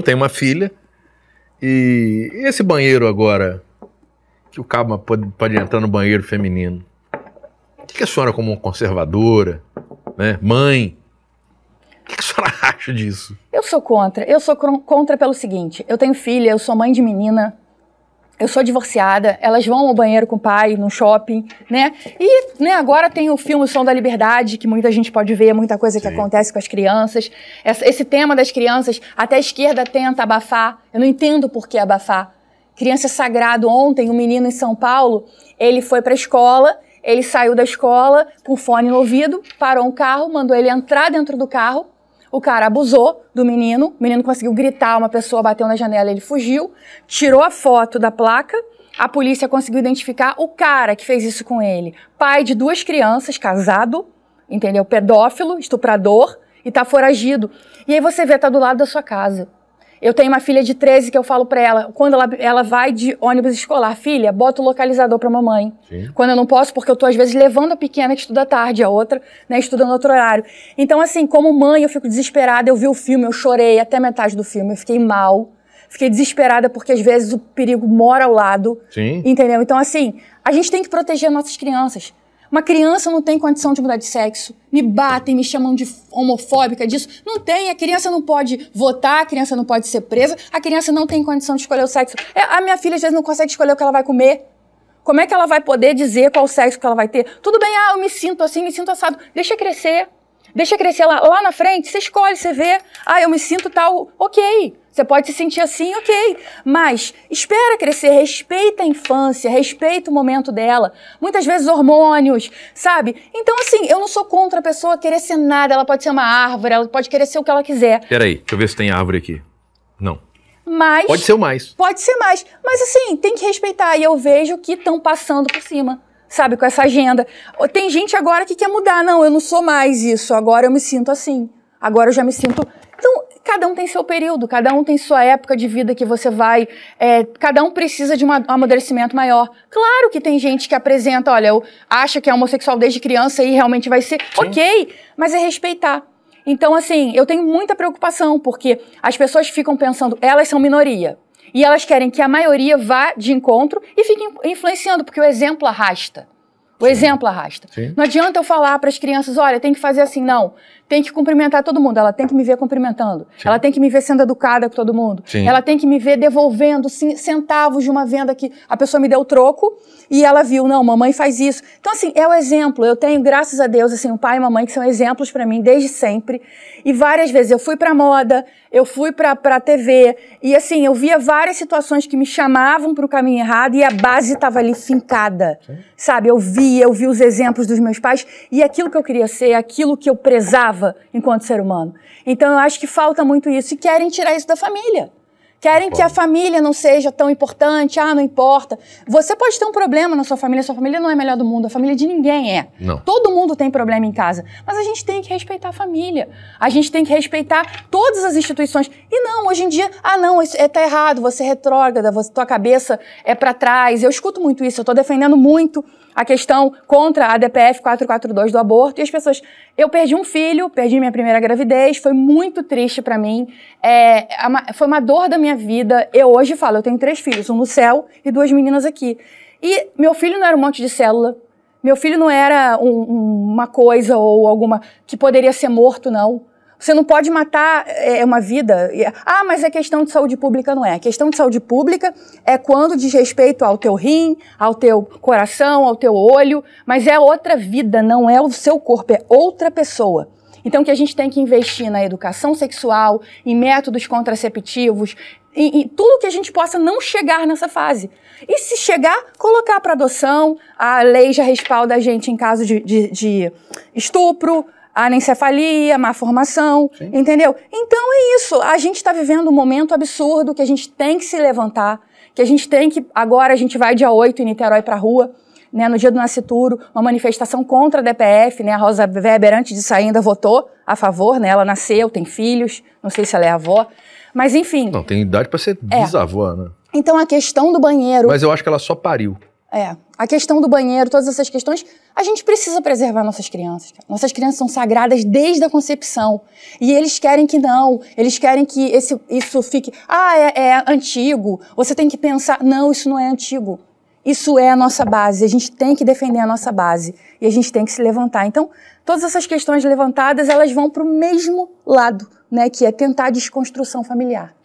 Eu tenho uma filha e esse banheiro agora, que o cabo pode, pode entrar no banheiro feminino. O que, que a senhora, como conservadora, né, mãe, o que, que a senhora acha disso? Eu sou contra. Eu sou contra pelo seguinte: eu tenho filha, eu sou mãe de menina, eu sou divorciada, elas vão ao banheiro com o pai, no shopping, né? E né, agora tem o filme Som da Liberdade, que muita gente pode ver, muita coisa Sim. que acontece com as crianças. Essa, esse tema das crianças, até a esquerda tenta abafar. Eu não entendo por que abafar. Criança sagrado ontem, um menino em São Paulo, ele foi para a escola, ele saiu da escola com fone no ouvido, parou um carro, mandou ele entrar dentro do carro, o cara abusou do menino, o menino conseguiu gritar, uma pessoa bateu na janela, ele fugiu, tirou a foto da placa, a polícia conseguiu identificar o cara que fez isso com ele. Pai de duas crianças, casado, entendeu? Pedófilo, estuprador e tá foragido. E aí você vê, tá do lado da sua casa. Eu tenho uma filha de 13 que eu falo para ela, quando ela, ela vai de ônibus escolar, filha, bota o localizador para mamãe. Sim. Quando eu não posso, porque eu tô às vezes levando a pequena que estuda tarde, a outra, né, estuda no outro horário. Então, assim, como mãe, eu fico desesperada, eu vi o filme, eu chorei até metade do filme, eu fiquei mal. Fiquei desesperada porque às vezes o perigo mora ao lado. Sim. Entendeu? Então, assim, a gente tem que proteger nossas crianças. Uma criança não tem condição de mudar de sexo. Me batem, me chamam de homofóbica disso. Não tem. A criança não pode votar, a criança não pode ser presa, a criança não tem condição de escolher o sexo. É, a minha filha às vezes não consegue escolher o que ela vai comer. Como é que ela vai poder dizer qual sexo que ela vai ter? Tudo bem, ah, eu me sinto assim, me sinto assado. Deixa crescer. Deixa crescer lá, lá na frente, você escolhe, você vê. Ah, eu me sinto tal. Ok. Você pode se sentir assim, ok. Mas espera crescer, respeita a infância, respeita o momento dela. Muitas vezes hormônios, sabe? Então, assim, eu não sou contra a pessoa querer ser nada. Ela pode ser uma árvore, ela pode querer ser o que ela quiser. Peraí, deixa eu ver se tem árvore aqui. Não. Mas. Pode ser mais. Pode ser mais. Mas, assim, tem que respeitar. E eu vejo que estão passando por cima sabe, com essa agenda. Tem gente agora que quer mudar. Não, eu não sou mais isso. Agora eu me sinto assim. Agora eu já me sinto. Então, cada um tem seu período, cada um tem sua época de vida que você vai. É, cada um precisa de um amadurecimento maior. Claro que tem gente que apresenta, olha, eu acha que é homossexual desde criança e realmente vai ser. Sim. Ok, mas é respeitar. Então, assim, eu tenho muita preocupação, porque as pessoas ficam pensando, elas são minoria e elas querem que a maioria vá de encontro e fique influenciando, porque o exemplo arrasta. O Sim. exemplo arrasta. Sim. Não adianta eu falar para as crianças, olha, tem que fazer assim, não. Tem que cumprimentar todo mundo. Ela tem que me ver cumprimentando. Sim. Ela tem que me ver sendo educada com todo mundo. Ela tem que me ver devolvendo centavos de uma venda que a pessoa me deu troco e ela viu, não, mamãe faz isso. Então assim, é o exemplo. Eu tenho, graças a Deus, assim, um pai e mamãe que são exemplos para mim desde sempre. E várias vezes eu fui para moda, eu fui para para TV e assim, eu via várias situações que me chamavam para o caminho errado e a base estava ali fincada. Sabe? Eu vi e eu vi os exemplos dos meus pais e aquilo que eu queria ser, aquilo que eu prezava enquanto ser humano. Então eu acho que falta muito isso e querem tirar isso da família. Querem que a família não seja tão importante, ah, não importa. Você pode ter um problema na sua família, sua família não é a melhor do mundo, a família de ninguém é. Não. Todo mundo tem problema em casa, mas a gente tem que respeitar a família. A gente tem que respeitar todas as instituições. E não, hoje em dia, ah, não, isso é, tá errado, você é retrógrada, você, tua cabeça é para trás. Eu escuto muito isso, eu tô defendendo muito a questão contra a DPF 442 do aborto e as pessoas. Eu perdi um filho, perdi minha primeira gravidez, foi muito triste para mim, é, é foi uma dor da minha minha vida. Eu hoje falo, eu tenho três filhos, um no céu e duas meninas aqui. E meu filho não era um monte de célula. Meu filho não era um, uma coisa ou alguma que poderia ser morto, não. Você não pode matar é, é uma vida. Ah, mas é questão de saúde pública, não é. A questão de saúde pública é quando diz respeito ao teu rim, ao teu coração, ao teu olho, mas é outra vida, não é o seu corpo, é outra pessoa. Então, que a gente tem que investir na educação sexual, em métodos contraceptivos, em, em tudo que a gente possa não chegar nessa fase. E se chegar, colocar para adoção, a lei já respalda a gente em caso de, de, de estupro, anencefalia, má formação, Sim. entendeu? Então é isso. A gente está vivendo um momento absurdo que a gente tem que se levantar, que a gente tem que. Agora a gente vai dia 8 em Niterói para a rua né, no dia do Nascituro, uma manifestação contra a DPF, né, a Rosa Weber, antes de sair, ainda votou a favor, né, ela nasceu, tem filhos, não sei se ela é avó, mas enfim. Não, tem idade para ser é. bisavó, né? Então a questão do banheiro. Mas eu acho que ela só pariu. É. A questão do banheiro, todas essas questões, a gente precisa preservar nossas crianças. Nossas crianças são sagradas desde a concepção. E eles querem que não. Eles querem que esse, isso fique. Ah, é, é antigo. Você tem que pensar. Não, isso não é antigo. Isso é a nossa base, a gente tem que defender a nossa base e a gente tem que se levantar. Então, todas essas questões levantadas, elas vão para o mesmo lado, né, que é tentar a desconstrução familiar.